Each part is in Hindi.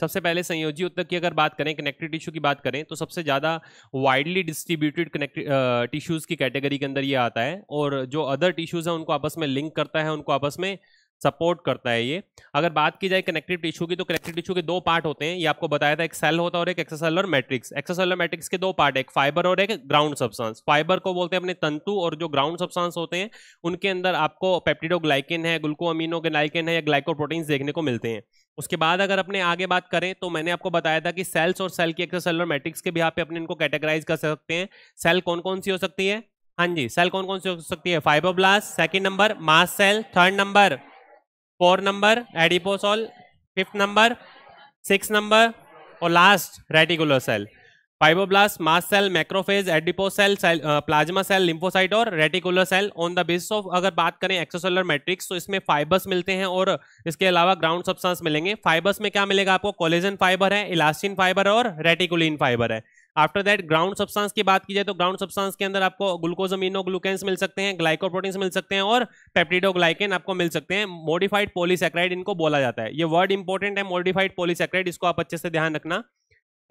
सबसे पहले संयोजी उत्तक की अगर बात करें कनेक्टिव टिश्यू की बात करें तो सबसे ज़्यादा वाइडली डिस्ट्रीब्यूटेड कनेक्टिव टिश्यूज़ की कैटेगरी के अंदर ये आता है और जो अदर टिश्यूज़ हैं उनको आपस में लिंक करता है उनको आपस में सपोर्ट करता है ये अगर बात की जाए कनेक्टिव टिश्यू की तो कनेक्टिव टिश्यू के दो पार्ट होते हैं ये आपको बताया था एक सेल होता है और एक और मैट्रिक्स एक्सेसेलर मैट्रिक्स के दो पार्ट एक फाइबर और एक ग्राउंड सब्सटेंस फाइबर को बोलते हैं अपने तंतु और जो ग्राउंड सब्सटेंस होते हैं उनके अंदर आपको पेप्टिडोग्लाइकिन है ग्लूको है या ग्लाइकोप्रोटीन्स देखने को मिलते हैं उसके बाद अगर अपने आगे बात करें तो मैंने आपको बताया था कि सेल्स और सेल की और मैट्रिक्स के भी आप अपने इनको कैटेगराइज कर सकते हैं सेल कौन कौन सी हो सकती है हाँ जी सेल कौन कौन सी हो सकती है fibroblast second number mast cell third number four number adipose cell fifth number six number और last reticular cell fibroblast mast cell macrophage adipo cell plasma cell lymphocyte और reticular cell on the basis of अगर बात करें एक्सोसेलर मैट्रिक्स तो इसमें फाइबर्स मिलते हैं और इसके अलावा ग्राउंड सब्सटेंस मिलेंगे फाइबर्स में क्या मिलेगा आपको कोलेजन फाइबर है इलास्टिन फाइबर और रेटिकुलिन फाइबर है आफ्टर दैट ग्राउंड सब्सटेंस की बात की जाए तो ग्राउंड सब्सटेंस के अंदर आपको ग्लूकोजमीनो ग्लूकेंस मिल सकते हैं ग्लाइकोप्रोटीन्स मिल सकते हैं और पेप्टिडोग्लाइकेन आपको मिल सकते हैं मॉडिफाइड पोलीसेक्राइड इनको बोला जाता है ये वर्ड इंपॉर्टेंट है मॉडिफाइड पोलीसेक्राइड इसको आप अच्छे से ध्यान रखना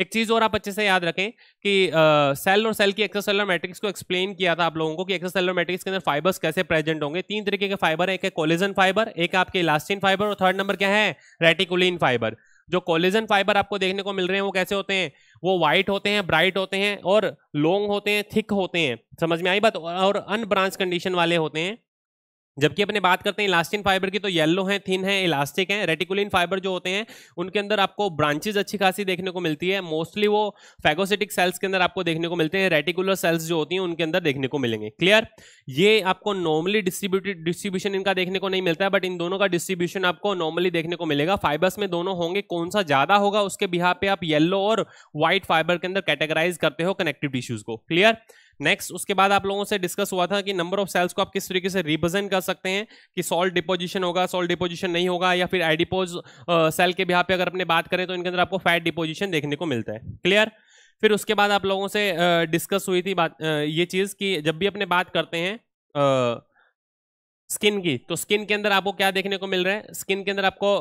एक चीज़ और आप अच्छे से याद रखें कि आ, सेल और सेल की एक्सोसेलर मैट्रिक्स को एक्सप्लेन किया था आप लोगों को कि एक्सोसेलर मैट्रिक्स के अंदर फाइबर्स कैसे प्रेजेंट होंगे तीन तरीके के फाइबर एक है कोलिजन फाइबर एक आपके इलास्टिन फाइबर और थर्ड नंबर क्या है रेटिकुलिन फाइबर जो कोलिजन फाइबर आपको देखने को मिल रहे हैं वो कैसे होते हैं वो व्हाइट होते हैं ब्राइट होते हैं और लॉन्ग होते हैं थिक होते हैं समझ में आई बात और अनब्रांच कंडीशन वाले होते हैं जबकि अपने बात करते हैं इलास्टिन फाइबर की तो येलो है थिन है इलास्टिक है रेटिकुलिन फाइबर जो होते हैं उनके अंदर आपको ब्रांचेज अच्छी खासी देखने को मिलती है मोस्टली वो फैगोसिटिक सेल्स के अंदर आपको देखने को मिलते हैं रेटिकुलर सेल्स जो होती हैं उनके अंदर देखने को मिलेंगे क्लियर ये आपको नॉर्मली डिस्ट्रीब्यूटेड डिस्ट्रीब्यूशन इनका देखने को नहीं मिलता है बट इन दोनों का डिस्ट्रीब्यूशन आपको नॉर्मली देखने को मिलेगा फाइबर्स में दोनों होंगे कौन सा ज्यादा होगा उसके बिहा पे आप येल्लो और व्हाइट फाइबर के अंदर कैटेगराइज करते हो कनेक्टिव टिश्यूज को क्लियर नेक्स्ट उसके बाद आप लोगों से डिस्कस हुआ था कि नंबर ऑफ सेल्स को आप किस तरीके से रिप्रेजेंट कर सकते हैं कि सॉल्ट डिपोजिशन होगा सॉल्ट डिपोजिशन नहीं होगा या फिर एडिपोज सेल के बिहार पे अगर अपने बात करें तो इनके अंदर आपको फैट डिपोजिशन देखने को मिलता है क्लियर फिर उसके बाद आप लोगों से डिस्कस हुई थी बात ये चीज़ कि जब भी अपने बात करते हैं स्किन की तो स्किन के अंदर आपको क्या देखने को मिल रहा है स्किन के अंदर आपको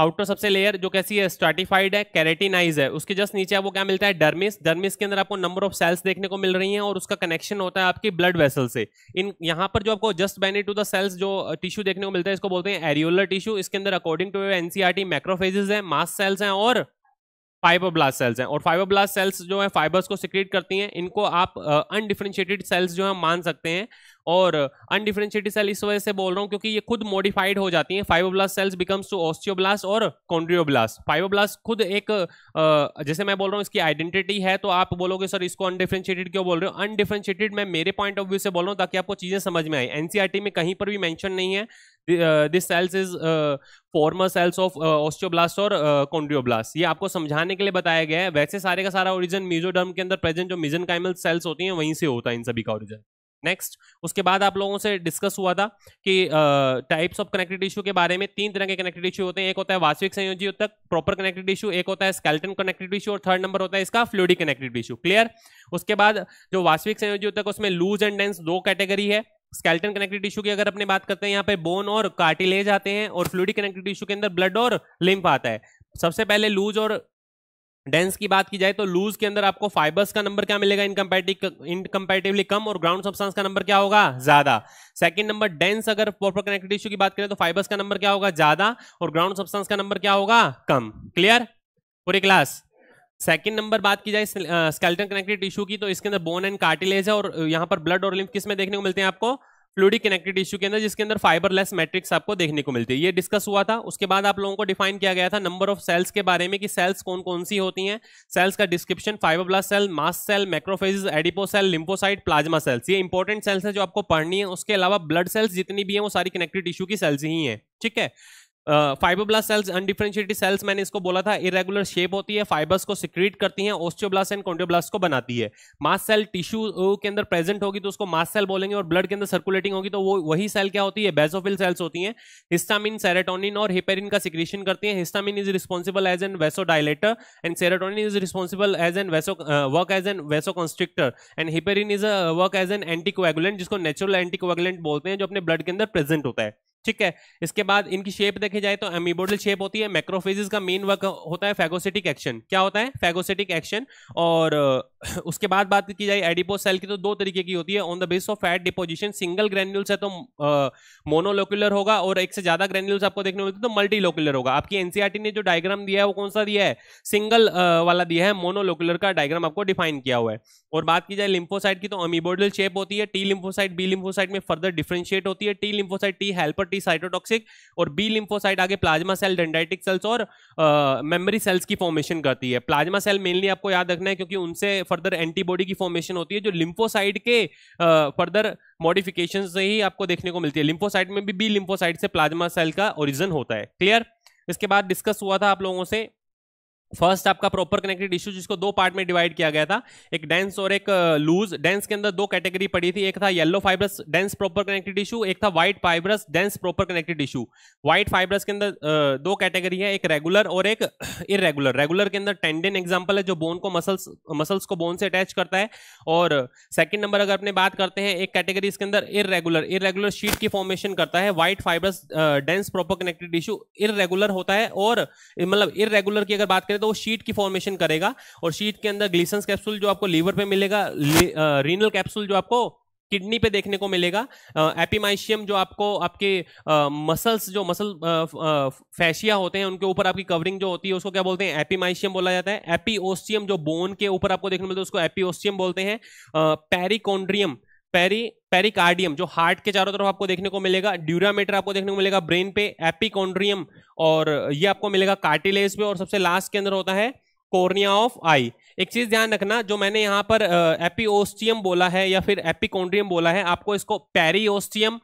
आउटर सबसे लेयर जो कैसी है स्ट्रेटिफाइड है कैरेटिनाइज है उसके जस्ट नीचे आपको क्या मिलता है डर्मिस डर्मिस के अंदर आपको नंबर ऑफ सेल्स देखने को मिल रही हैं और उसका कनेक्शन होता है आपकी ब्लड वेसल से इन यहाँ पर जो आपको जस्ट बैनी टू द सेल्स जो टिश्यू देखने को मिलता है इसको बोलते हैं एरियोलर टिश्यू इसके अंदर अकॉर्डिंग टू एनसीआरटी मैक्रोफेजेस है मास सेल्स हैं और फाइबरब्लास्ट सेल्स हैं और फाइबरब्लास्ट सेल्स जो है फाइबर्स को सिक्रेट करती हैं इनको आप अनडिफ्रेंशिएटेड सेल्स जो है मान सकते हैं और अनडिफ्रेंशिएटेड सेल इस वजह से बोल रहा हूँ क्योंकि ये खुद मॉडिफाइड हो जाती हैं fibroblast cells becomes to osteoblast और कॉन्ड्रियोब्लास्ट फाइबोब्लास्ट खुद एक जैसे मैं बोल रहा हूँ इसकी आइडेंटिटी है तो आप बोलोगे सर इसको अनडिफ्रेंशिएटेड क्यों बोल रहे हो अनडिफ्रेंशिएटेड मैं मेरे पॉइंट ऑफ व्यू से बोल रहा हूँ ताकि आपको चीज़ें समझ में आए एनसीआरटी e में कहीं पर भी मैंशन नहीं है this cells is former cells of osteoblast और uh, uh, uh, uh ये आपको समझाने के लिए बताया गया है वैसे सारे का सारा ओरिजिन मीजोडर्म के अंदर प्रेजेंट जो मिजन काइमल सेल्स होती हैं वहीं से होता है इन सभी का ओरिजन नेक्स्ट उसके बाद आप लोगों से डिस्कस हुआ था कि टाइप्स ऑफ कनेक्टेड टिश्यू के बारे में तीन तरह के कनेक्टेड टिश्यू होते हैं एक होता है वास्तविक संयोजी तक प्रॉपर कनेक्टेड टिश्यू एक होता है स्केल्टन कनेक्टेड टिश्यू और थर्ड नंबर होता है इसका फ्लूडी कनेक्टेड टिश्यू क्लियर उसके बाद जो वास्तविक संयोजी तक उसमें लूज एंड डेंस दो कैटेगरी है स्केल्टन कनेक्टिव टिश्यू की अगर अपने बात करते हैं यहाँ पे बोन और कार्टिलेज आते हैं और फ्लूडिक कनेक्टिव टिश्यू के अंदर ब्लड और लिम्फ आता है सबसे पहले लूज और डेंस की बात की जाए तो लूज के अंदर आपको फाइबर्स का नंबर क्या मिलेगा इनकम्पेटिवली कम और ग्राउंड सब्सटेंस का नंबर क्या होगा ज्यादा सेकंड नंबर डेंस अगर प्रॉपर कनेक्टेड टिश्यू की बात करें तो फाइबर्स का नंबर क्या होगा ज्यादा और ग्राउंड सब्सटेंस का नंबर क्या होगा कम क्लियर पूरी क्लास सेकंड नंबर बात की जाए स्केल्टन कनेक्टेड टिश्यू की तो इसके अंदर बोन एंड कार्टिलेज है और यहाँ पर ब्लड और लिम्फ किस में देखने को मिलते हैं आपको फ्लूडिक कनेक्टेड टिश्यू के अंदर जिसके अंदर फाइबरलेस मैट्रिक्स आपको देखने को मिलती है ये डिस्कस हुआ था उसके बाद आप लोगों को डिफाइन किया गया था नंबर ऑफ सेल्स के बारे में कि सेल्स कौन कौन सी होती हैं सेल्स का description fibroblast cell mast cell macrophages adipo cell lymphocyte plasma cells ये इंपॉर्टेंट सेल्स है जो आपको पढ़नी है उसके अलावा ब्लड सेल्स जितनी भी है वो सारी कनेक्टेड टिश्यू की सेल्स ही हैं ठीक है फाइबरब्लास्ट सेल्स अनडिफ्रेंशिएटेड सेल्स मैंने इसको बोला था इरेगुलर शेप होती है फाइबर्स को सिक्रीट करती हैं ओस्टियोब्लास्ट एंड कोन्ड्रोब्लास्ट को बनाती है मास सेल टिश्यू के अंदर प्रेजेंट होगी तो उसको मास सेल बोलेंगे और ब्लड के अंदर सर्कुलेटिंग होगी तो वो वही सेल क्या होती है बेसोफिल सेल्स होती हैं हिस्टामिन सेरेटोनिन और हिपेरिन का सिक्रीशन करती हैं histamine is responsible as an vasodilator and serotonin is responsible as an vaso work as an vasoconstrictor and heparin is work as an anticoagulant जिसको नेचुरल एंटीकोएगुलेंट बोलते हैं जो अपने ब्लड के अंदर प्रेजेंट होता है ठीक है इसके बाद इनकी शेप देखे जाए तो एमिबोडल शेप होती है मैक्रोफेजिस का मेन वर्क होता है फैगोसिटिक एक्शन क्या होता है फैगोसिटिक एक्शन और उसके बाद बात की जाए एडिपो सेल की तो दो तरीके की होती है on the base of fat deposition single granules है तो मोनोलोक्यूलर होगा और एक से ज्यादा ग्रेन्यूल्स आपको देखने मिलते तो मल्टीलोक्यूलर होगा आपकी एनसीआरटी e ने जो डायग्राम दिया है वो कौन सा दिया है सिंगल वाला दिया है मोनोलोक्यूलर का डायग्राम आपको डिफाइन किया हुआ है और बात की जाए लिम्फोसाइट की तो अमीबोडल शेप होती है टी लिम्फोसाइट बी लिम्फोसाइट में फर्दर डिफ्रेंशिएट होती है T lymphocyte T helper anti cytotoxic और बी लिम्फोसाइट आगे प्लाज्मा सेल डेंडाइटिक सेल्स और मेमोरी सेल्स की फॉर्मेशन करती है प्लाज्मा सेल मेनली आपको याद रखना है क्योंकि उनसे फर्दर एंटीबॉडी की फॉर्मेशन होती है जो लिम्फोसाइट के फर्दर मॉडिफिकेशन से ही आपको देखने को मिलती है लिम्फोसाइट में भी बी लिम्फोसाइट से प्लाज्मा सेल का ओरिजन होता है क्लियर इसके बाद डिस्कस हुआ था आप लोगों से फर्स्ट आपका प्रॉपर कनेक्टेड इशू जिसको दो पार्ट में डिवाइड किया गया था एक डेंस और एक लूज uh, डेंस के अंदर दो कैटेगरी पड़ी थी एक था yellow fibrous dense proper connected tissue एक था white fibrous dense proper connected tissue white fibrous के अंदर uh, दो कैटेगरी है एक रेगुलर और एक इरेगुलर रेगुलर के अंदर टेंडेन एग्जाम्पल है जो बोन को मसल्स मसल्स को बोन से अटैच करता है और सेकेंड uh, नंबर अगर अपने बात करते हैं एक कैटेगरी इसके अंदर इरेगुलर इरेगुलर शीट की फॉर्मेशन करता है white fibrous dense proper connected tissue irregular होता है और मतलब इरेगुलर की अगर बात करें तो तो वो शीट की फॉर्मेशन करेगा और शीट के अंदर ग्लिसन्स कैप्सूल जो आपको लीवर पे मिलेगा रीनल कैप्सूल uh, जो आपको किडनी पे देखने को मिलेगा एपिमाइशियम uh, जो आपको आपके मसल्स uh, जो मसल फैशिया होते हैं उनके ऊपर आपकी कवरिंग जो होती है उसको क्या बोलते हैं एपिमाइशियम बोला जाता है एपीओस्टियम जो बोन के ऊपर आपको देखने मिलता है उसको एपीओस्टियम बोलते हैं पेरिकोन्ड्रियम पेरी पेरिकार्डियम जो हार्ट के चारों तरफ आपको देखने को मिलेगा मीटर आपको देखने को मिलेगा ब्रेन पे एपिकोन्ड्रियम और ये आपको मिलेगा कार्टिलेज पे और सबसे लास्ट के अंदर होता है कोर्निया ऑफ आई एक चीज ध्यान रखना जो मैंने यहाँ पर एपिओस्टियम बोला है या फिर एपिकोन्ड्रियम बोला है आपको इसको पेरीओस्टियम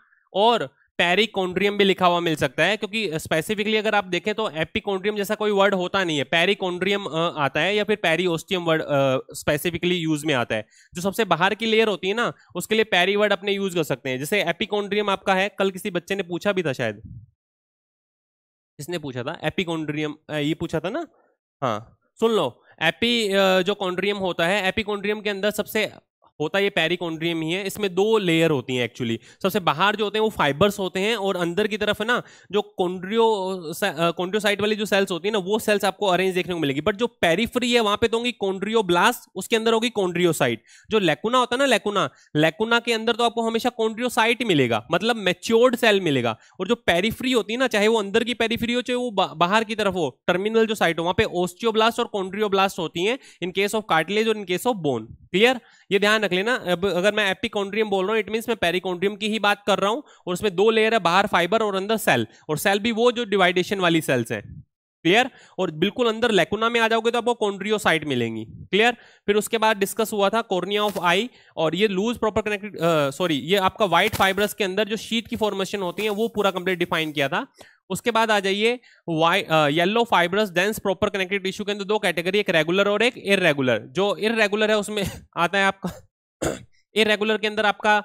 और पेरिकोन्ड्रियम भी लिखा हुआ मिल सकता है क्योंकि स्पेसिफिकली अगर आप देखें तो एपिकोन्ड्रियम जैसा कोई वर्ड होता नहीं है पेरिकोन्ड्रियम आता है या फिर पेरिओस्टियम वर्ड स्पेसिफिकली यूज में आता है जो सबसे बाहर की लेयर होती है ना उसके लिए पेरी वर्ड अपने यूज कर सकते हैं जैसे एपिकोन्ड्रियम आपका है कल किसी बच्चे ने पूछा भी था शायद किसने पूछा था एपिकोन्ड्रियम ये पूछा था ना हाँ सुन लो एपी जो कॉन्ड्रियम होता है एपिकोन्ड्रियम के अंदर सबसे होता ये पेरिकोन्ड्रियम ही है इसमें दो लेयर होती हैं एक्चुअली सबसे बाहर जो होते हैं वो फाइबर्स होते हैं और अंदर की तरफ ना जो कोंड्रियो कोंड्रियोसाइट वाली जो सेल्स होती है ना वो सेल्स आपको अरेंज देखने को मिलेगी बट जो पेरीफ्री है वहां पे तो होंगी कोन्ड्रियो ब्लास्ट उसके अंदर होगी कोंड्रियोसाइट जो लेकुना होता है ना लेकुना लेकुना के अंदर तो आपको हमेशा कोंड्रियोसाइट मिलेगा मतलब मेच्योर्ड सेल मिलेगा और जो पेरीफ्री होती है ना चाहे वो अंदर की पेरीफ्री हो चाहे वो बाहर की तरफ हो टर्मिनल जो साइट हो वहां पे ओस्टियोब्लास्ट और कोंड्रियोब्लास्ट होती है इनकेस ऑफ कार्टिलेज और in case of bone clear ये ध्यान ध्यान रख लेना अब अगर मैं एपिकॉन्ड्रियम बोल रहा हूँ इट मीन्स मैं पेरिकॉन्ड्रियम की ही बात कर रहा हूँ और उसमें दो लेयर है बाहर फाइबर और अंदर सेल और सेल भी वो जो डिवाइडेशन वाली सेल्स हैं क्लियर और बिल्कुल अंदर लेकुना में आ जाओगे तो आपको कॉन्ड्रियोसाइट मिलेंगी क्लियर फिर उसके बाद डिस्कस हुआ था कॉर्निया ऑफ आई और ये लूज प्रॉपर कनेक्टेड सॉरी ये आपका व्हाइट फाइबर्स के अंदर जो शीट की फॉर्मेशन होती है वो पूरा कंप्लीट डिफाइन किया था उसके बाद आ जाइए yellow fibrous dense proper connected tissue के अंदर दो कैटेगरी एक रेगुलर और एक इरेगुलर जो इरेगुलर है उसमें आता है आपका इरेगुलर के अंदर आपका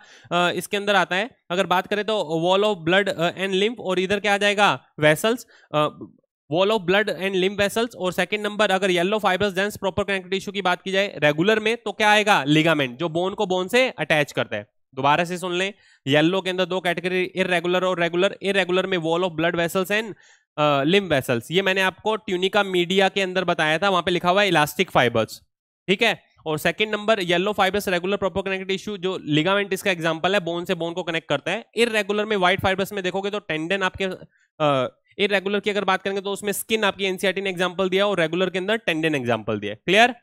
इसके अंदर आता है अगर बात करें तो wall of blood and lymph और इधर क्या आ जाएगा vessels wall of blood and lymph vessels और सेकंड नंबर अगर yellow fibres dense proper connective tissue की बात की जाए रेगुलर में तो क्या आएगा लिगामेंट जो बोन को बोन से अटैच करता है दोबारा से सुन लें येलो के अंदर दो कैटेगरी इरेगुलर और रेगुलर इरेगुलर में wall of blood vessels and lymph vessels ये मैंने आपको ट्यूनिका मीडिया के अंदर बताया था वहां पर लिखा हुआ है इलास्टिक फाइबर्स ठीक है और सेकंड नंबर yellow fibres regular proper connected tissue जो लिगामेंट इसका एग्जांपल है बोन से बोन को कनेक्ट करता है इरेगुलर में व्हाइट फाइबर्स में देखोगे तो टेंडन आपके इरेगुलर की अगर बात करेंगे तो उसमें स्किन आपकी एनसीआरटी ने एग्जाम्पल दिया और रेगुलर के अंदर टेंडन एग्जाम्पल दिया क्लियर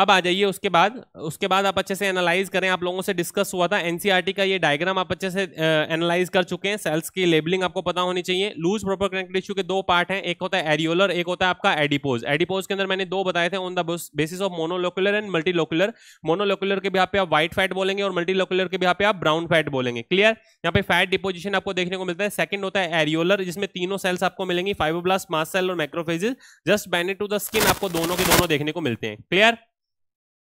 अब आ जाइए उसके बाद उसके बाद आप अच्छे से एनालाइज करें आप लोगों से डिस्कस हुआ था एनसीईआरटी e का ये डायग्राम आप अच्छे से एनालाइज कर चुके हैं सेल्स की लेबलिंग आपको पता होनी चाहिए लूज प्रॉपर कनेक्ट टिश्यू के दो पार्ट हैं एक होता है एरियोलर एक होता है आपका एडिपोज एडिपोज के अंदर मैंने दो बताए थे on the basis of monolocular and multilocular monolocular के भी आप व्हाइट फैट बोलेंगे और मल्टीलोकुलर के भी आप ब्राउन फैट बोलेंगे क्लियर यहाँ पे फैट डिपोजिशन आपको देखने को मिलता है सेकंड होता है एरियोलर जिसमें तीनों सेल्स आपको मिलेंगी फाइबोब्लास्ट मास सेल और macrophages just beneath to the skin आपको दोनों के दोनों देखने को मिलते हैं क्लियर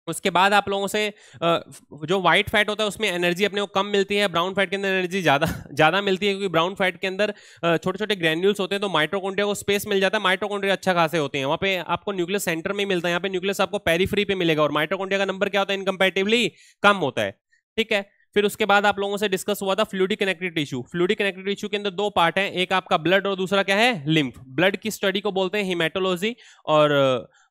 उसके बाद आप लोगों से जो व्हाइट फैट होता है उसमें एनर्जी अपने को कम मिलती है ब्राउन फैट के अंदर एनर्जी ज़्यादा ज़्यादा मिलती है क्योंकि ब्राउन फैट के अंदर छोटे छोटे ग्रैन्यूल्स होते हैं तो माइट्रोकोन्ड्रिया को स्पेस मिल जाता है माइट्रोकोन्ड्रिया अच्छा खासे होते हैं वहाँ पे आपको न्यूक्लियस सेंटर में ही मिलता है यहाँ पे न्यूक्लियस आपको पेरीफ्री पे मिलेगा और माइट्रोकोन्ड्रिया का नंबर क्या होता है इनकम्पेटिवली कम होता है ठीक है फिर उसके बाद आप लोगों से डिस्कस हुआ था fluid connected tissue fluid connected tissue के अंदर दो पार्ट हैं एक आपका ब्लड और दूसरा क्या है लिम्फ ब्लड की स्टडी को बोलते हैं हिमेटोलॉजी और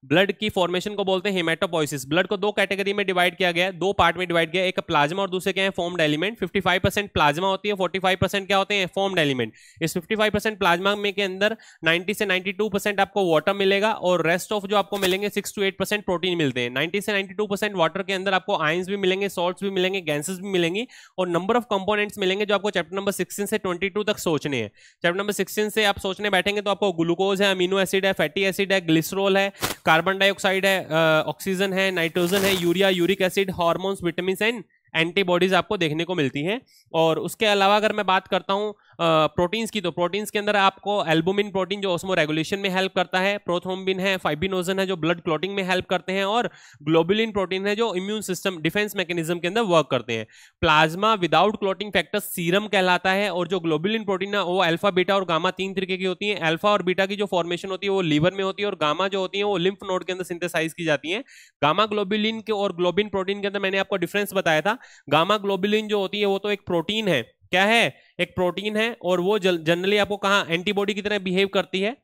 ब्लड की फॉर्मेशन को बोलते हैं हेमेटोपोइसिस ब्लड को दो कैटेगरी में डिवाइड किया गया है दो पार्ट में डिवाइड किया एक प्लाज्मा और दूसरे क्या है फॉर्म्ड एलिमेंट 55 परसेंट प्लाज्मा होती है 45 परसेंट क्या होते हैं फॉर्म्ड एलिमेंट इस 55 परसेंट प्लाज्मा में के अंदर 90 से 92 परसेंट आपको वाटर मिलेगा और रेस्ट ऑफ जो आपको मिलेंगे six to eight percent protein मिलते हैं नाइन्टी से नाइन्टी टू परसेंट वाटर के अंदर आपको आइन्स भी मिलेंगे सॉल्ट भी मिलेंगे गैसेज भी मिलेंगी और नंबर ऑफ कंपोनेंट्स मिलेंगे जो आपको चैप्टर नंबर सिक्सटीन से ट्वेंटी तक सोचने हैं चैप्टर नंबर सिक्सटीन से आप सोचने बैठेंगे तो आपको ग्लूकोज है अमीनो एसिड है फैटी एसिड है ग्लिसरोल है कार्बन डाइऑक्साइड है ऑक्सीजन है नाइट्रोजन है urea uric acid hormones vitamin and antibodies आपको देखने को मिलती हैं और उसके अलावा अगर मैं बात करता हूँ प्रोटीन्स की तो प्रोटीन्स के अंदर आपको एल्बुमिन प्रोटीन जो ऑस्मो रेगुलेशन में हेल्प करता है प्रोथोमबिन है फाइबिनोजन है जो ब्लड क्लॉटिंग में हेल्प करते हैं और ग्लोबुलिन प्रोटीन है जो इम्यून सिस्टम डिफेंस मैकेनिज्म के अंदर वर्क करते हैं plasma without clotting factor serum कहलाता है और जो ग्लोबुलिन प्रोटीन है वो अल्फा बीटा और गामा तीन तरीके की होती है अल्फा और बीटा की जो फॉर्मेशन होती है वो लीवर में होती है और गामा जो होती है वो लिम्फ नोड के अंदर सिंथेसाइज की जाती है गामा ग्लोबिलिन के और ग्लोबिन प्रोटीन के अंदर मैंने आपको डिफरेंस बताया था गामा ग्लोबिलिन जो होती है वो तो एक प्रोटीन है क्या है एक प्रोटीन है और वो जनरली आपको कहा एंटीबॉडी की तरह बिहेव करती है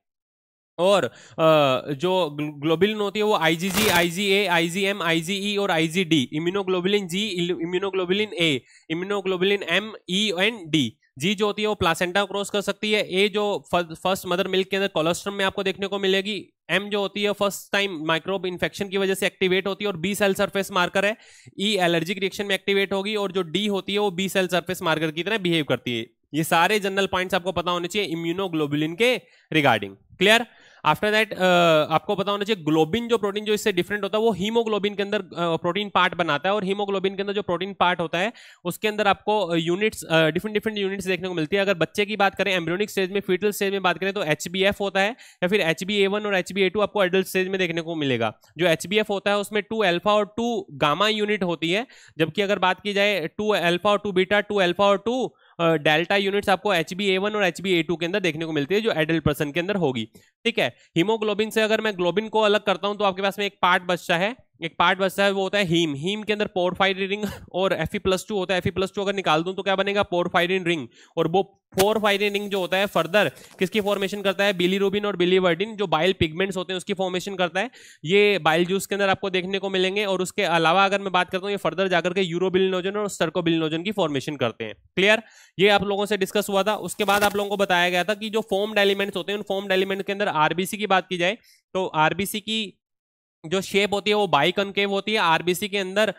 और जो ग्लोबिलिन होती है वो आईजीजी आईजीए आईजीएम आईजीई और IgD immunoglobulin G immunoglobulin A immunoglobulin M E and D G जो होती है वो प्लासेंटा क्रॉस कर सकती है ए जो फर्स्ट मदर मिल्क के अंदर कोलेस्ट्रम में आपको देखने को मिलेगी एम जो होती है फर्स्ट टाइम माइक्रोब इन्फेक्शन की वजह से एक्टिवेट होती है और बी सेल सरफेस मार्कर है ई एलर्जिक रिएक्शन में एक्टिवेट होगी और जो डी होती है वो बी सेल सरफेस मार्कर की तरह बिहेव करती है ये सारे जनरल पॉइंट्स आपको पता होने चाहिए इम्यूनोग्लोबुलिन के regarding clear after that uh, आपको पता होना चाहिए ग्लोबिन जो प्रोटीन जो इससे डिफरेंट होता है वो हीमोग्लोबिन के अंदर प्रोटीन uh, पार्ट बनाता है और हीमोग्लोबिन के अंदर जो प्रोटीन पार्ट होता है उसके अंदर आपको यूनिट्स डिफरेंट डिफरेंट यूनिट्स देखने को मिलती है अगर बच्चे की बात करें एम्ब्रोनिक स्टेज में फीटल स्टेज में बात करें तो एच होता है या फिर एच और एच आपको एडल्ट स्टेज में देखने को मिलेगा जो एच होता है उसमें टू एल्फा और टू गामा यूनिट होती है जबकि अगर बात की जाए टू एल्फा और टू बीटा टू एल्फा और टू डेल्टा यूनिट्स आपको एच बी ए वन और एच बी ए टू के अंदर देखने को मिलती है जो एडल्ट पर्सन के अंदर होगी ठीक है हीमोग्लोबिन से अगर मैं ग्लोबिन को अलग करता हूं तो आपके पास में एक पार्ट बचता है एक पार्ट बचता है वो होता है हीम हीम के अंदर पोरफाइड रिंग और एफ प्लस टू होता है एफ प्लस टू अगर निकाल दूं तो क्या बनेगा पोरफायरिन रिंग और वो पोरफायरिन रिंग जो होता है फर्दर किसकी फॉर्मेशन करता है बिली रूबिन और बिली वर्डिन जो बाइल पिगमेंट्स होते हैं उसकी फॉर्मेशन करता है ये बाइल जूस के अंदर आपको देखने को मिलेंगे और उसके अलावा अगर मैं बात करता हूँ ये फर्दर जाकर के यूरोबिलिनोजन और सर्कोबिलिनोजन की फॉर्मेशन करते हैं क्लियर ये आप लोगों से डिस्कस हुआ था उसके बाद आप लोगों को बताया गया था कि जो फॉर्म एलिमेंट्स होते हैं उन फॉर्म एलिमेंट के अंदर आरबीसी की बात की जाए तो आरबीसी की जो शेप होती है वो बाई कनकेव होती है आरबीसी के अंदर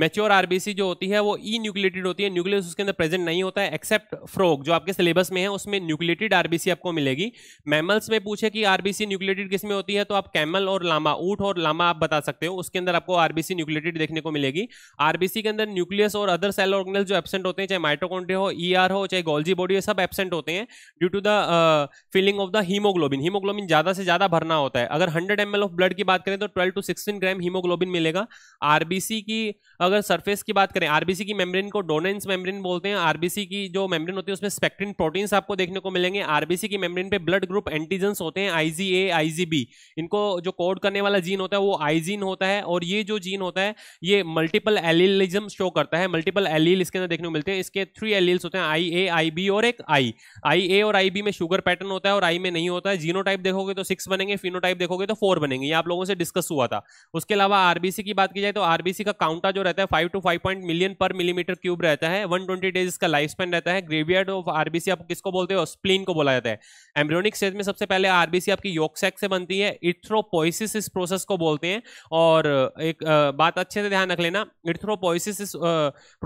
मेच्योर आरबीसी जो होती है वो ई न्यूक्लेटेड होती है न्यूक्लियस उसके अंदर प्रेजेंट नहीं होता है एक्सेप्ट फ्रॉग जो आपके सिलेबस में है उसमें न्यूक्लेटेड आरबीसी आपको मिलेगी मैमल्स में पूछे कि आरबीसी न्यूक्लेटेड किस में होती है तो आप कैमल और लामा ऊट और लामा आप बता सकते हो उसके अंदर आपको आरबीसी न्यूक्लेटेड देखने को मिलेगी आरबीसी के अंदर न्यूक्लियस और अदर सेल ऑर्गनल जो एबसेंट होते हैं चाहे माइटोकॉन्ड्रिया हो ई e ER हो चाहे गोल्जी बॉडी हो सब एबसेंट होते हैं due to the filling of the haemoglobin haemoglobin ज्यादा से ज्यादा भरना होता है अगर हंड्रेड एम ऑफ ब्लड की बात करें तो 12 टू 16 ग्राम हीमोग्लोबिन मिलेगा आरबीसी की अगर सरफेस की बात करें आरबीसी की मेम्ब्रेन को डोनेंस मेम्ब्रेन बोलते हैं आरबीसी की जो मेम्ब्रेन होती है उसमें स्पेक्ट्रिन प्रोटीन्स आपको देखने को मिलेंगे आरबीसी की मेम्ब्रेन पे ब्लड ग्रुप एंटीजन होते हैं आईजीए आईजीबी इनको जो कोड करने वाला जीन होता है वो आईजीन होता है और ये जो जीन होता है ये मल्टीपल एलिलिज्म शो करता है मल्टीपल एलिल इसके अंदर देखने को मिलते हैं इसके थ्री एलिल्स होते हैं आई ए आई बी और एक आई आई ए और आई बी में शुगर पैटर्न होता है और आई में नहीं होता है जीनो देखोगे तो सिक्स बनेंगे फिनो देखोगे तो फोर बनेंगे ये आप लोगों से डिस्कस हुआ था उसके अलावा आरबीसी की बात की जाए तो आरबीसी का काउंटर जो रहता है five to five point million पर मिलीमीटर क्यूब रहता है वन ट्वेंटी डेज इसका लाइफ स्पेन रहता है ग्रेवियड ऑफ आरबीसी आप किसको बोलते हो स्प्लीन को बोला जाता है एम्ब्रोनिक स्टेज में सबसे पहले आरबीसी आपकी योकसैक से बनती है इथ्रोपोइसिस इस प्रोसेस को बोलते हैं और एक बात अच्छे से ध्यान रख लेना इथ्रोपोइसिस इस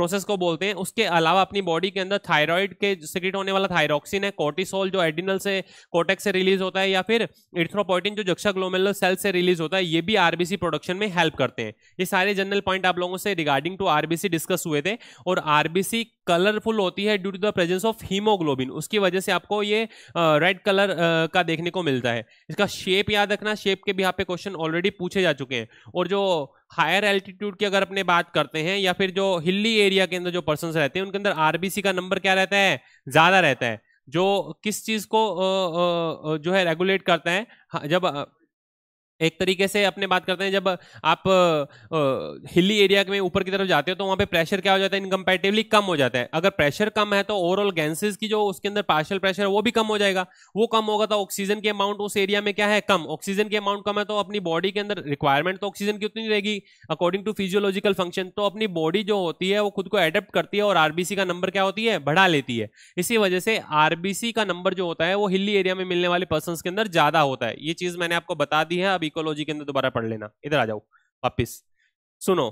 प्रोसेस को बोलते हैं उसके अलावा अपनी बॉडी के अंदर थायराइड के सिक्रेट होने वाला थायरोक्सिन है कोर्टिसोल जो एडिनल से कोटेक्स से रिलीज होता है या फिर इथ्रोपोइटिन जो जक्षा ग्लोमेलर सेल से रिलीज होता है है ये भी आरबीसी प्रोडक्शन में हेल्प करते हैं ये सारे जनरल पॉइंट आप लोगों से रिगार्डिंग टू आरबीसी डिस्कस हुए थे और आरबीसी कलरफुल होती है due to the presence of haemoglobin उसकी वजह से आपको ये रेड uh, कलर uh, का देखने को मिलता है इसका शेप याद रखना शेप के भी यहाँ पे क्वेश्चन ऑलरेडी पूछे जा चुके हैं और जो हायर एल्टीट्यूड की अगर अपने बात करते हैं या फिर जो हिली एरिया के अंदर जो पर्सन रहते हैं उनके अंदर आरबीसी का नंबर क्या रहता है ज्यादा रहता है जो किस चीज को जो है रेगुलेट करता है जब एक तरीके से अपने बात करते हैं जब आप हिली एरिया में ऊपर की तरफ जाते हो तो वहां पे प्रेशर क्या हो जाता है इनकम्पेटिवली कम हो जाता है अगर प्रेशर कम है तो ओवरऑल गैसेज की जो उसके अंदर पार्शियल प्रेशर है वो भी कम हो जाएगा वो कम होगा तो ऑक्सीजन के अमाउंट उस एरिया में क्या है कम ऑक्सीजन के अमाउंट कम है तो अपनी बॉडी के अंदर रिक्वायरमेंट तो ऑक्सीजन की उतनी रहेगी अकॉर्डिंग टू फिजियोलॉजिकल फंक्शन तो अपनी बॉडी जो होती है वो खुद को एडेप्ट करती है और आरबीसी का नंबर क्या होती है बढ़ा लेती है इसी वजह से आरबीसी का नंबर जो होता है वो हिली एरिया में मिलने वाले पर्सन के अंदर ज्यादा होता है ये चीज मैंने आपको बता दी है अब आप इकोलॉजी के अंदर दोबारा पढ़ लेना इधर आ जाओ वापिस सुनो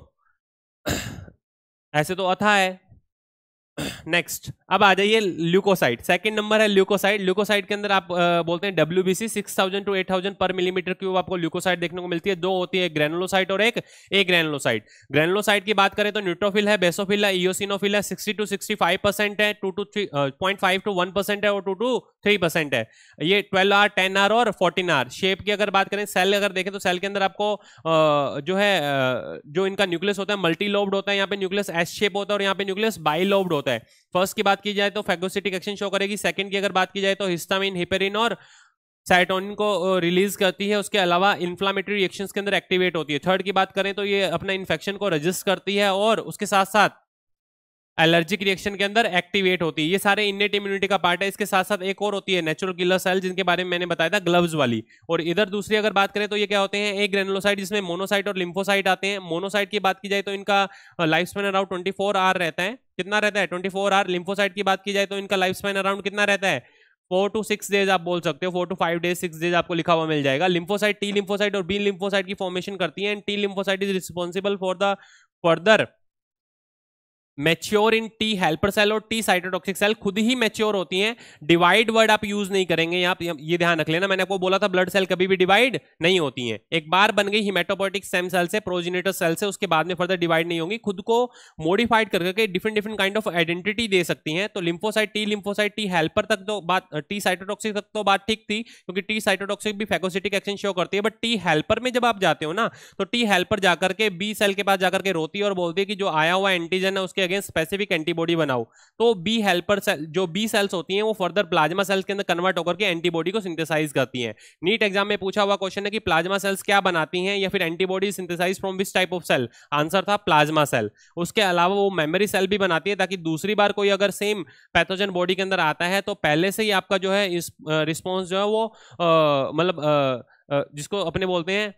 ऐसे तो अथा है नेक्स्ट अब आ जाइए ल्यूकोसाइड सेकंड नंबर है ल्यूकोसाइड ल्यूकोसाइड के अंदर आप आ, बोलते हैं W B C six thousand to eight thousand पर मिलीमीटर क्यूब आपको ल्यूकोसाइड देखने को मिलती है दो होती है ग्रेनुलोसाइट और एक ए ग्रेनुलोसाइट ग्रेनुलोसाइट की बात करें तो न्यूट्रोफिल है बेसोफिल है इोसिनोफिल है sixty to sixty five percent है two to three point five to one percent है और टू टू थ्री परसेंट है ये ट्वेल्व आर टेन आर और फोर्टीन आर शेप की अगर बात करें सेल अगर देखें तो सेल के अंदर आपको आ, जो है जो इनका न्यूक्लियस होता है मल्टी लोब्ड होता है यहाँ पे न्यूक्लियस एस शेप होता है और यहाँ पे न्यूक्लियस बाई लोब्ड होता है होता है फर्स्ट की बात की जाए तो फैगोसिटिक एक्शन शो करेगी सेकंड की अगर बात की जाए तो हिस्टामिन हिपेरिन और साइटोनिन को रिलीज करती है उसके अलावा इन्फ्लामेटरी रिएक्शंस के अंदर एक्टिवेट होती है थर्ड की बात करें तो ये अपना इन्फेक्शन को रजिस्ट करती है और उसके साथ साथ एलर्जिक रिएक्शन के अंदर एक्टिवेट होती है ये सारे इन्नेट इम्यूनिटी का पार्ट है इसके साथ साथ एक और होती है नेचुरल किलर सेल जिनके बारे में मैंने बताया था ग्लव्स वाली और इधर दूसरी अगर बात करें तो ये क्या होते हैं एक ग्रेनोसाइड जिसमें मोनोसाइट और लिम्फोसाइट आते हैं मोनोसाइट की बात की जाए तो इनका life span around twenty hour रहता है कितना रहता है ट्वेंटी आवर लिम्फोसाइट की बात की जाए तो इनका लाइफ स्पेन अराउंड कितना रहता है फोर टू सिक्स डेज आप बोल सकते हो four to five days six days आपको लिखा हुआ मिल जाएगा लिम्फोसाइट टी लिम्फोसाइट और बी लिम्फोसाइट की फॉर्मेशन करती है and T lymphocyte is responsible for the further mature in T helper cell और टी साइटोटॉक्सिक सेल खुद ही मेच्योर होती हैं डिवाइड वर्ड आप यूज नहीं करेंगे यहाँ ये ध्यान रख लेना मैंने आपको बोला था ब्लड सेल कभी भी डिवाइड नहीं होती हैं एक बार बन गई हिमेटोपोटिक सेम सेल से प्रोजिनेटर सेल से उसके बाद में फर्दर डिवाइड नहीं होंगी खुद को मॉडिफाइड करके different different kind of identity दे सकती हैं तो lymphocyte T lymphocyte T helper तक तो बात टी साइटोटॉक्सिक तक तो बात ठीक थी क्योंकि टी साइटोटॉक्सिक भी फैकोसिटिक एक्शन शो करती है बट टी हेल्पर में जब आप जाते हो ना तो टी हेल्पर जाकर के बी सेल के पास जाकर के रोती है और बोलती है कि जो आया हुआ एंटीजन है उसके अगेंस्ट स्पेसिफिक एंटीबॉडी बनाओ तो बी हेल्पर सेल जो बी सेल्स होती हैं वो फर्दर प्लाज्मा सेल्स के अंदर कन्वर्ट होकर के एंटीबॉडी को सिंथेसाइज करती हैं नीट एग्जाम में पूछा हुआ क्वेश्चन है कि प्लाज्मा सेल्स क्या बनाती हैं या फिर antibody synthesize from which type of cell answer था प्लाज्मा सेल उसके अलावा वो मेमरी सेल भी बनाती है ताकि दूसरी बार कोई अगर सेम पैथोजन बॉडी के अंदर आता है तो पहले से ही आपका जो है इस रिस्पॉन्स जो है वो मतलब जिसको अपने बोलते हैं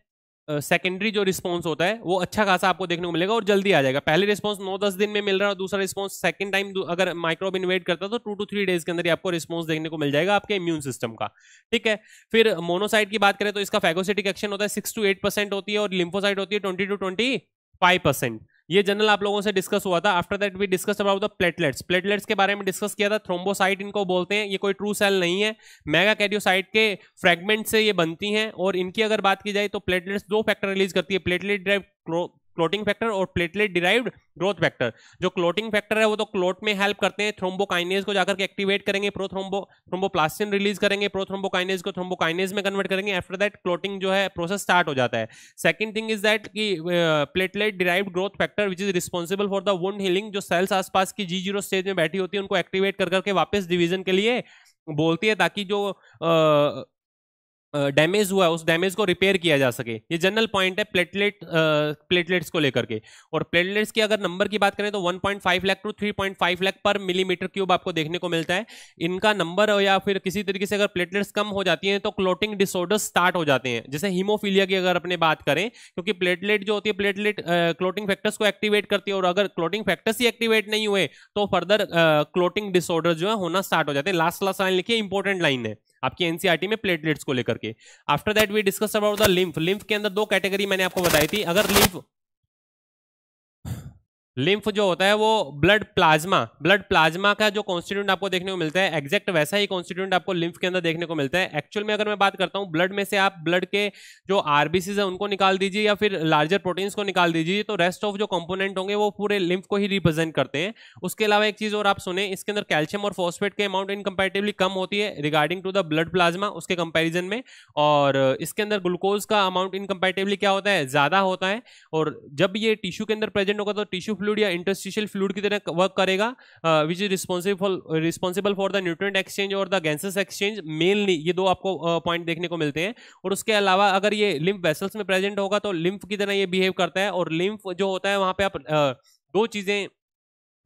सेकेंडरी uh, जो रिस्पॉन्स होता है वो अच्छा खासा आपको देखने को मिलेगा और जल्दी आ जाएगा पहले रिस्पॉन्स 9 दस दिन में मिल रहा है और दूसरा रिस्पांस सेकंड टाइम अगर माइक्रोब इन्वेट करता है तो टू टू थ्री डेज के अंदर ही आपको रिस्पॉन्स देखने को मिल जाएगा आपके इम्यून सिस्टम का ठीक है फिर मोनोसाइड की बात करें तो इसका फैगोसिटिक एक्शन होता है सिक्स टू एट परसेंट होती है और लिम्फोसाइड होती है twenty to twenty five percent ये जनरल आप लोगों से डिस्कस हुआ था after that we discuss about the platelets platelets के बारे में डिस्कस किया था थ्रोम्बोसाइट इनको बोलते हैं ये कोई ट्रू सेल नहीं है मेगा कैडियोसाइट के फ्रेगमेंट से ये बनती हैं और इनकी अगर बात की जाए तो प्लेटलेट्स दो फैक्टर रिलीज करती है प्लेटलेट ड्राइव क्लोटिंग फैक्टर और प्लेटलेट डिराइव्ड ग्रोथ फैक्टर जो क्लोटिंग फैक्टर है वो तो क्लोट में हेल्प करते हैं थ्रोम्बोकाइनेज को जाकर के एक्टिवेट करेंगे प्रोथ्रोम्बो थ्रोम्बोप्लास्टिन रिलीज करेंगे प्रोथ्रोम्बोकाइनेज को थ्रोम्बोकाइनेज में कन्वर्ट करेंगे आफ्टर दैट क्लोटिंग जो है प्रोसेस स्टार्ट हो जाता है सेकंड थिंग इज दैट कि platelet derived growth factor which is responsible for the wound healing जो सेल्स आसपास की जी जीरो स्टेज में बैठी होती है उनको एक्टिवेट कर करके वापस डिवीजन के लिए बोलती है ताकि जो uh, डैमेज हुआ है उस डैमेज को रिपेयर किया जा सके ये जनरल पॉइंट है प्लेटलेट प्लेटलेट्स को लेकर के और प्लेटलेट्स की अगर नंबर की बात करें तो 1.5 लाख टू 3.5 लाख पर मिलीमीटर क्यूब आपको देखने को मिलता है इनका नंबर या फिर किसी तरीके से अगर प्लेटलेट्स कम हो जाती हैं तो क्लोटिंग डिसऑर्डर स्टार्ट हो जाते हैं जैसे हीमोफीलिया की अगर अपने बात करें क्योंकि प्लेटलेट जो होती है प्लेटलेट क्लोटिंग फैक्टर्स को एक्टिवेट करती है और अगर क्लोटिंग फैक्टर्स ही एक्टिवेट नहीं हुए तो फर्दर क्लोटिंग डिसऑर्डर जो है होना स्टार्ट हो जाते हैं लास्ट लास्ट लाइन लिखिए इंपॉर्टेंट लाइन है आपकी एनसीआरटी e में प्लेटलेट्स को लेकर के after that we discuss about the lymph lymph के अंदर दो कैटेगरी मैंने आपको बताई थी अगर लिम्फ लिम्फ जो होता है वो ब्लड प्लाज्मा ब्लड प्लाज्मा का जो कॉन्स्टिट्यूंट आपको देखने को मिलता है एग्जैक्ट वैसा ही कॉन्स्टिट्यूंट आपको लिम्फ के अंदर देखने को मिलता है एक्चुअल में अगर मैं बात करता हूँ ब्लड में से आप ब्लड के जो आरबीसीज है उनको निकाल दीजिए या फिर लार्जर प्रोटीन्स को निकाल दीजिए तो रेस्ट ऑफ जो कॉम्पोनेंट होंगे वो पूरे लिम्फ को ही रिप्रेजेंट करते हैं उसके अलावा एक चीज़ और आप सुने इसके अंदर कैल्शियम और फॉस्फेट के अमाउंट इनकम्पेरेटिवली कम होती है regarding to the blood plasma उसके कंपेरिजन में और इसके अंदर ग्लूकोज का अमाउंट इनकम्पेरेटिवली क्या होता है ज़्यादा होता है और जब ये टिश्यू के अंदर प्रेजेंट होगा तो टिश्यू फ्लूड या इंटरस्टिशियल फ्लूड की तरह वर्क करेगा which is responsible responsible for the nutrient exchange और द गैसेस एक्सचेंज मेनली ये दो आपको पॉइंट uh, देखने को मिलते हैं और उसके अलावा अगर ये लिम्फ वेसल्स में प्रेजेंट होगा तो लिम्फ की तरह ये बिहेव करता है और लिम्फ जो होता है वहाँ पे आप uh, दो चीज़ें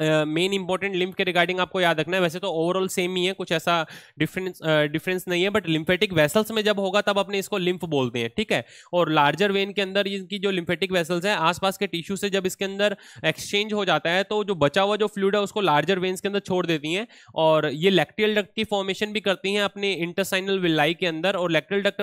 मेन इंपॉर्टेंट लिम्फ के रिगार्डिंग आपको याद रखना है वैसे तो ओवरऑल सेम ही है कुछ ऐसा डिफरेंस डिफरेंस नहीं है बट लिम्फेटिक वेसल्स में जब होगा तब अपने इसको लिम्फ बोलते हैं ठीक है और लार्जर वेन के अंदर इनकी जो लिम्फेटिक वेसल्स हैं आसपास के टिश्यू से जब इसके अंदर एक्सचेंज हो जाता है तो जो बचा हुआ जो फ्लूड है उसको लार्जर वेन्स के अंदर छोड़ देती हैं और ये लेक्ट्रियल डक्ट की फॉर्मेशन भी करती हैं अपने इंटरसाइनल विलाई के अंदर और लेक्टियल डक्ट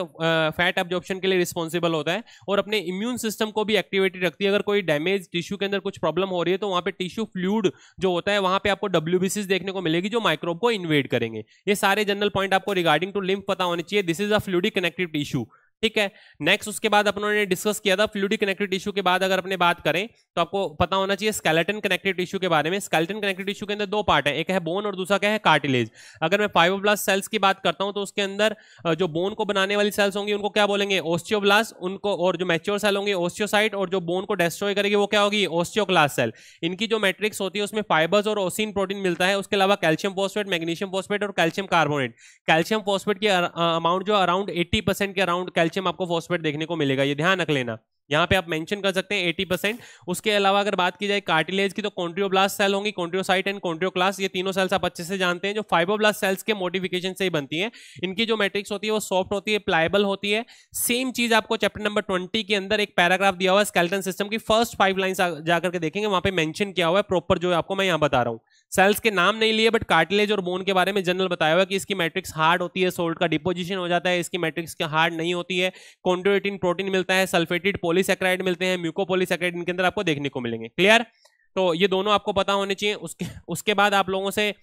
फैट एब्जॉर्प्शन के लिए रिस्पॉन्सिबल होता है और अपने इम्यून सिस्टम को भी एक्टिवेटेड रखती है अगर कोई डैमेज टिश्यू के अंदर कुछ प्रॉब्लम हो रही है तो वहाँ पर टिश्यू फ्लूड जो होता है वहां पे आपको डब्ल्यू देखने को मिलेगी जो माइक्रोब को इन्वेड करेंगे ये सारे जनरल पॉइंट आपको रिगार्डिंग टू लिम्फ पता होने चाहिए this is a fluid connective tissue ठीक है नेक्स्ट उसके बाद अपनों ने डिस्कस किया था फ्लूडी कनेक्टेड टिश्यू के बाद अगर अपने बात करें तो आपको पता होना चाहिए स्केलेटन कनेक्टेड टिश्यू के बारे में स्केलेटन कनेक्टेड टिश्यू के अंदर दो पार्ट है एक है बोन और दूसरा क्या है कार्टिलेज अगर मैं फाइबोब्लास्ट सेल्स की बात करता हूं तो उसके अंदर जो बोन को बनाने वाली सेल्स होंगी उनको क्या बोलेंगे ओस्टियोब्लास उनको और जो मैच्योर सेल होंगे ओस्टियोसाइट और जो बोन को डेस्ट्रॉय करेगी वो क्या होगी ओस्टियोक्लास्ट सेल इनकी जो मैट्रिक्स होती है उसमें फाइबर्स और ओसिन प्रोटीन मिलता है उसके अलावा कैल्शियम फॉस्फेट मैग्नीशियम फॉस्फेट और कैल्शियम कार्बोनेट कैल्शियम फॉस्फेट की अमाउंट जो अराउंड एट्टी के अराउंड कैल्शियम आपको फॉस्फेट देखने को मिलेगा ये ध्यान रख लेना यहाँ पे आप मेंशन कर सकते हैं 80 परसेंट उसके अलावा अगर बात की जाए कार्टिलेज की तो कॉन्ट्रियोब्लास्ट सेल होंगी कॉन्ट्रियोसाइट एंड कॉन्ट्रियोक्लास ये तीनों सेल्स आप अच्छे से जानते हैं जो फाइबोब्लास्ट सेल्स के मोडिफिकेशन से ही बनती हैं इनकी जो मैट्रिक्स होती है वो सॉफ्ट होती है प्लाइबल होती है सेम चीज आपको चैप्टर नंबर ट्वेंटी के अंदर एक पैराग्राफ दिया हुआ है स्केल्टन सिस्टम की फर्स्ट फाइव लाइन जाकर के देखेंगे वहां पर मैंशन किया हुआ है प्रॉपर जो आपको मैं यहाँ बता रहा हूँ सेल्स के नाम नहीं लिए बट कार्टिलेज और बोन के बारे में जनरल बताया हुआ कि इसकी मैट्रिक्स हार्ड होती है सोल्ट का डिपोजिशन हो जाता है इसकी मैट्रिक्स की हार्ड नहीं होती है कॉन्ट्रोटिन प्रोटीन मिलता है सल्फेटेड पोलिसक्राइड मिलते हैं म्यूकोपोलिसक्राइड इनके अंदर आपको देखने को मिलेंगे क्लियर तो ये दोनों आपको पता होने चाहिए उसके उसके बाद आप लोगों से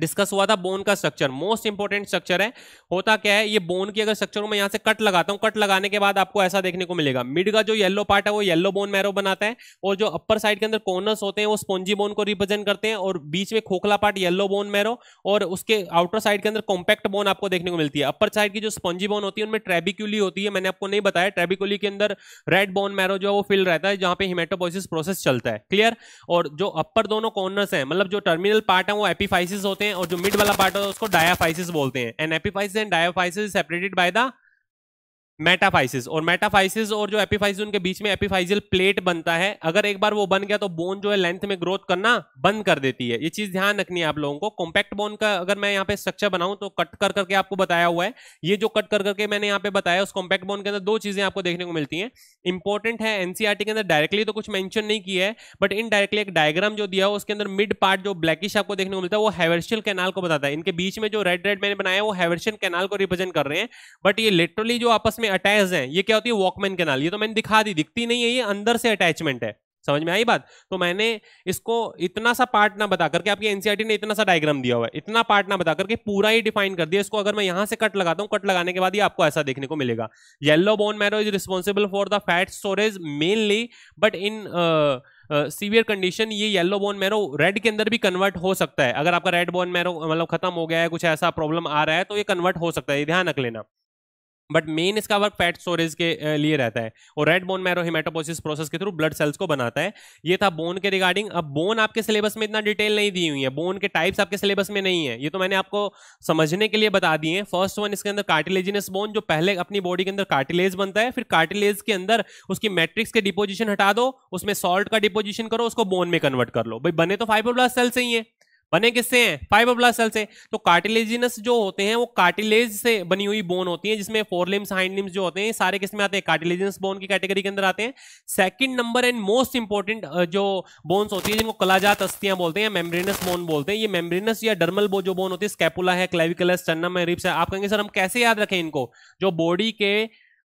डिस्कस हुआ था बोन का स्ट्रक्चर मोस्ट इंपॉर्टेंट स्ट्रक्चर है होता क्या है ये बोन की अगर स्ट्रक्चर मैं यहां से कट लगाता हूं कट लगाने के बाद आपको ऐसा देखने को मिलेगा मिड का जो येलो पार्ट है वो येलो बोन मैरो बनाता है और जो अपर साइड के अंदर कॉर्नर्स होते हैं वो स्पॉन्जी बोन को रिप्रेजेंट करते हैं और बीच में खोखला पार्ट येलो बोन मैरो और उसके आउटर साइड के अंदर कॉम्पैक्ट बोन आपको देखने को मिलती है अपर साइड की जो स्पॉन्जी बोन होती है उनमें ट्रेबिक्यूली होती है मैंने आपको नहीं बताया ट्रेबिक्यूली के अंदर रेड बोन मैरो जो है वो फिल रहता है जहां पे हिमेटोपोसिस प्रोसेस चलता है क्लियर और जो अपर दोनों कॉर्नर्स है मतलब जो टर्मिनल पार्ट है वो एपीफाइसिस होते हैं और जो मिड वाला पार्ट होता है उसको डायाफाइसिस बोलते हैं and epiphysis and diaphysis separated by the metaphysis और मेटाफाइसिस और जो एपिफाइसिस उनके बीच में एपिफाइजियल प्लेट बनता है अगर एक बार वो बन गया तो बोन जो है लेंथ में ग्रोथ करना बंद कर देती है ये चीज ध्यान रखनी है आप लोगों को कॉम्पैक्ट बोन का अगर मैं यहाँ पे स्ट्रक्चर बनाऊं तो कट कर करके आपको बताया हुआ है ये जो कट कर करके मैंने यहाँ पे बताया उस कॉम्पैक्ट बोन के अंदर दो चीजें आपको देखने को मिलती है इंपॉर्टेंट है एनसीआरटी के अंदर डायरेक्टली तो कुछ मैंशन नहीं किया है बट इनडायरेक्टली एक डायग्राम जो दिया हुआ उसके अंदर मिड पार्ट जो ब्लैकिश आपको देखने को मिलता है वो हैवर्शियल कैनाल को बताता है इनके बीच में जो रेड रेड मैंने बनाया वो हैवर्शियल कैनाल को रिप्रेजेंट कर रहे हैं बट ये लिटरली जो आपस में इसमें अटैच है ये क्या होती है वॉकमैन कैनाल ये तो मैंने दिखा दी दिखती नहीं है ये अंदर से अटैचमेंट है समझ में आई बात तो मैंने इसको इतना सा पार्ट ना बता करके आपकी एनसीआरटी e ने इतना सा डायग्राम दिया हुआ है इतना पार्ट ना बता करके पूरा ही डिफाइन कर दिया इसको अगर मैं यहां से कट लगाता हूं कट लगाने के बाद ही आपको ऐसा देखने को मिलेगा yellow bone marrow is responsible for the fat storage mainly but in severe condition ये येलो बोन मैरो रेड के अंदर भी कन्वर्ट हो सकता है अगर आपका रेड बोन मैरो मतलब खत्म हो गया है कुछ ऐसा प्रॉब्लम आ रहा है तो ये कन्वर्ट हो सकता है ध्यान रख लेना बट मेन इसका वर्क फैट स्टोरेज के लिए रहता है और red bone marrow haematopoiesis process के थ्रू ब्लड सेल्स को बनाता है ये था बोन के रिगार्डिंग अब बोन आपके सिलेबस में इतना डिटेल नहीं दी हुई है बोन के टाइप्स आपके सिलेबस में नहीं है ये तो मैंने आपको समझने के लिए बता दिए हैं फर्स्ट वन इसके अंदर कार्टिलेजिनस बोन जो पहले अपनी बॉडी के अंदर कार्टिलेज बनता है फिर कार्टिलेज के अंदर उसकी मैट्रिक्स के डिपोजिशन हटा दो उसमें सॉल्ट का डिपोजिशन करो उसको बोन में कन्वर्ट कर लो भाई बने तो फाइबर सेल्स ही है बने किससे हैं फाइबरब्लास्ट सेल से तो कार्टिलेजिनस जो होते हैं वो कार्टिलेज से बनी हुई बोन होती है जिसमें फोर लिम्स हाइंड लिम्स जो होते हैं सारे किसमें आते हैं कार्टिलेजिनस बोन की कैटेगरी के अंदर आते हैं second number and most important जो बोन्स होती है जिनको कलाजात अस्थियां बोलते हैं मेम्ब्रेनस बोन बोलते हैं ये मेम्ब्रेनस या डर्मल बो जो बोन होती है स्कैपुला है क्लेविकल है स्टर्नम है रिप्स है आप कहेंगे सर हम कैसे याद रखें इनको जो बॉडी के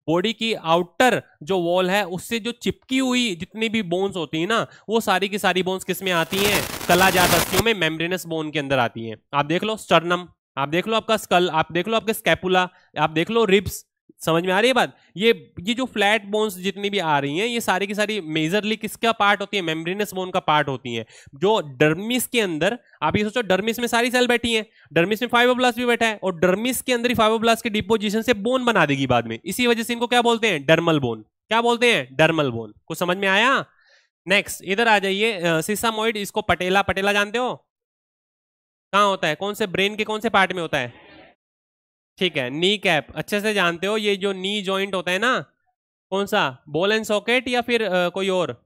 बॉडी की आउटर जो वॉल है उससे जो चिपकी हुई जितनी भी बोन्स होती है ना वो सारी की सारी बोन्स किस में आती हैं कलाजात अस्थियों में मेम्ब्रेनस बोन के अंदर आती हैं आप देख लो स्टर्नम आप देख लो आपका स्कल आप देख लो आपके स्कैपुला आप देख लो रिब्स समझ में आ रही है बात ये ये जो फ्लैट बोन्स जितनी भी आ रही हैं ये सारी की सारी मेजरली किसका पार्ट होती है मेम्ब्रेनस बोन का पार्ट होती है जो डर्मिस के अंदर आप ये सोचो डर्मिस में सारी सेल बैठी हैं डर्मिस में फाइबोब्लास भी बैठा है और डर्मिस के अंदर ही फाइबोब्लास के डिपोजिशन से बोन बना देगी बाद में इसी वजह से इनको क्या बोलते हैं डर्मल बोन क्या बोलते हैं डर्मल बोन कुछ समझ में आया नेक्स्ट इधर आ जाइए सिसामोइड इसको पटेला पटेला जानते हो कहाँ होता है कौन से ब्रेन के कौन से पार्ट में होता है ठीक है नी कैप अच्छे से जानते हो ये जो नी जॉइंट होता है ना कौन सा बोल एंड सॉकेट या फिर आ, कोई और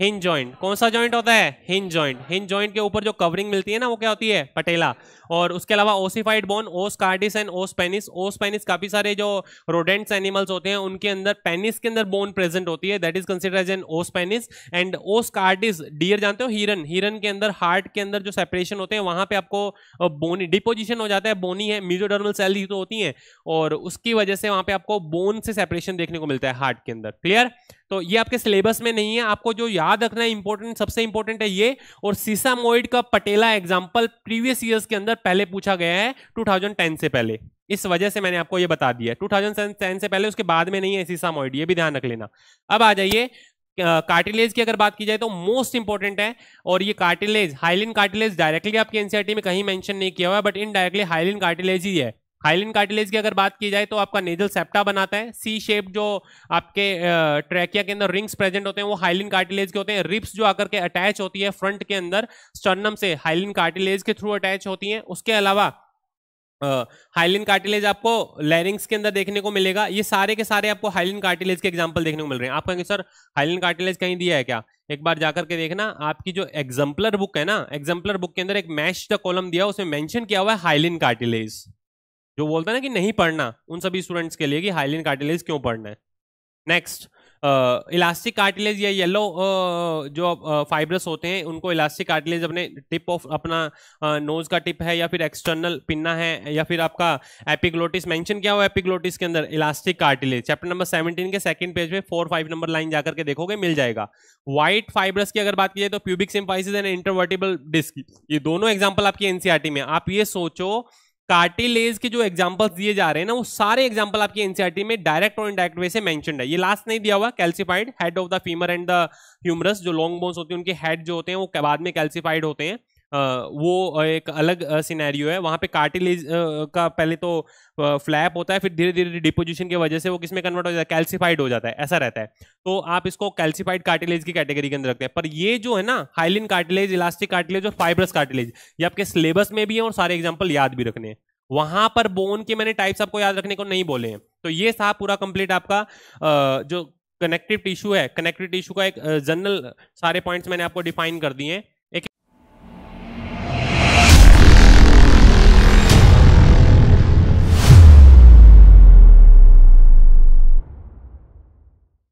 हिंज जॉइंट कौन सा जॉइंट होता है हिंज जॉइंट हिंज जॉइंट के ऊपर जो कवरिंग मिलती है ना वो क्या होती है पटेला और उसके अलावा ossified bone os cordis and os penis os penis काफी सारे जो रोडेंट्स एनिमल्स होते हैं उनके अंदर पेनिस के अंदर बोन प्रेजेंट होती है that is consider as an os penis and os cordis dear जानते हो हिरन हिरन के अंदर हार्ट के अंदर जो सेपरेशन होते हैं वहां पे आपको बोनी डिपोजिशन हो जाता है बोनी है मीजोडर्मल सेल ही तो होती है और उसकी वजह से वहां पे आपको बोन से सेपरेशन देखने को मिलता है हार्ट के अंदर क्लियर तो ये आपके सिलेबस में नहीं है आपको जो याद रखना है इंपॉर्टेंट सबसे इंपॉर्टेंट है ये और सीसामोइड का पटेला एग्जाम्पल प्रीवियस ईयर्स के अंदर पहले पूछा गया है 2010 से पहले इस वजह से मैंने आपको ये बता दिया टू 2010 से पहले उसके बाद में नहीं है सीसा सीसामोइड ये भी ध्यान रख लेना अब आ जाइए कार्टिलेज की अगर बात की जाए तो मोस्ट इंपॉर्टेंट है और ये कार्टिलेज हाइलिन कार्टिलेज डायरेक्टली आपके एनसीआरटी e में कहीं मेंशन नहीं किया हुआ है बट इनडायरेक्टली हाइलिन कार्टिलेज ही है हाइलिन कार्टिलेज की अगर बात की जाए तो आपका नेजल सेप्टा बनाता है सी शेप जो आपके ट्रैकिया के अंदर रिंग्स प्रेजेंट होते हैं वो हाइलिन कार्टिलेज के होते हैं रिप्स जो आकर के अटैच होती है फ्रंट के अंदर स्टर्नम से हाइलिन कार्टिलेज के थ्रू अटैच होती है उसके अलावा हाइलिन कार्टिलेज आपको लैरिंग्स के अंदर देखने को मिलेगा ये सारे के सारे आपको हाइलिन कार्टिलेज के एग्जाम्पल देखने को मिल रहे हैं आप कहेंगे सर हाइलिन कार्टिलेज कहीं दिया है क्या एक बार जाकर के देखना आपकी जो एग्जाम्पलर बुक है ना एग्जाम्पलर बुक के अंदर एक मैश द कॉलम दिया उसमें मेंशन किया हुआ है हाइलिन कार्टिलेज जो बोलते हैं ना कि नहीं पढ़ना उन सभी स्टूडेंट्स के लिए कि हाइलिन कार्टिलेज क्यों पढ़ना है नेक्स्ट इलास्टिक कार्टिलेज या येलो uh, जो फाइब्रस uh, होते हैं उनको इलास्टिक कार्टिलेज अपने टिप ऑफ अपना नोज uh, का टिप है या फिर एक्सटर्नल पिन्ना है या फिर आपका एपिग्लोटिस मेंशन किया हुआ एपिग्लोटिस के अंदर elastic cartilage chapter number seventeen के सेकंड पेज पे फोर फाइव नंबर लाइन जाकर के देखोगे मिल जाएगा व्हाइट फाइब्रस की अगर बात की जाए तो pubic symphysis and intervertebral disc ये दोनों एग्जाम्पल आपकी एनसीआरटी e में आप ये सोचो कार्टिलेज के जो एग्जाम्पल्स दिए जा रहे हैं ना वो सारे एग्जाम्पल आपकी एनसीआरटी e में डायरेक्ट और इनडायरेक्ट वे से मैं है ये लास्ट नहीं दिया हुआ calcified head of the femur and the humerus जो लॉन्ग बोन्स होती है उनके हेड जो होते हैं वो बाद में कैल्सिफाइड होते हैं वो एक अलग सिनेरियो है वहाँ पे कार्टिलेज का पहले तो फ्लैप होता है फिर धीरे धीरे डिपोजिशन की वजह से वो किस में कन्वर्ट हो जाता है कैल्सिफाइड हो जाता है ऐसा रहता है तो आप इसको कैल्सिफाइड कार्टिलेज की कैटेगरी के अंदर रखते हैं पर ये जो है ना हाइलिन कार्टिलेज इलास्टिक कार्टिलेज और फाइब्रस कार्टिलेज ये आपके सिलेबस में भी है और सारे एग्जाम्पल याद भी रखने हैं वहां पर बोन के मैंने टाइप्स आपको याद रखने को नहीं बोले हैं तो ये था पूरा कंप्लीट आपका जो कनेक्टिव टिश्यू है कनेक्टिव टिश्यू का एक जनरल सारे पॉइंट्स मैंने आपको डिफाइन कर दिए हैं